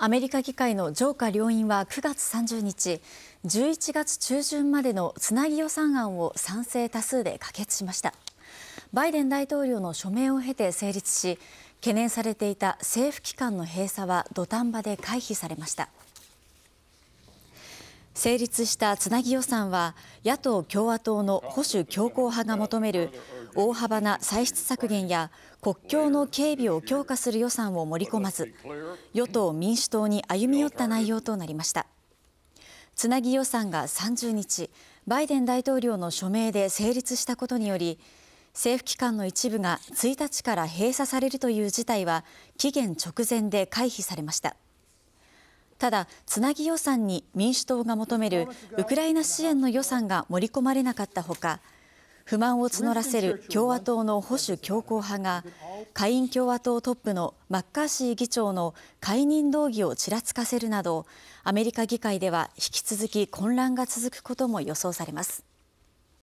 アメリカ議会の上下両院は9月30日11月中旬までのつなぎ予算案を賛成多数で可決しましたバイデン大統領の署名を経て成立し懸念されていた政府機関の閉鎖は土壇場で回避されました成立したつなぎ予算は野党・共和党の保守強硬派が求める大幅な歳出削減や国境の警備を強化する予算を盛り込まず与党・民主党に歩み寄った内容となりましたつなぎ予算が30日バイデン大統領の署名で成立したことにより政府機関の一部が1日から閉鎖されるという事態は期限直前で回避されました。ただ、つなぎ予算に民主党が求めるウクライナ支援の予算が盛り込まれなかったほか不満を募らせる共和党の保守強硬派が下院共和党トップのマッカーシー議長の解任動議をちらつかせるなどアメリカ議会では引き続き混乱が続くことも予想されます。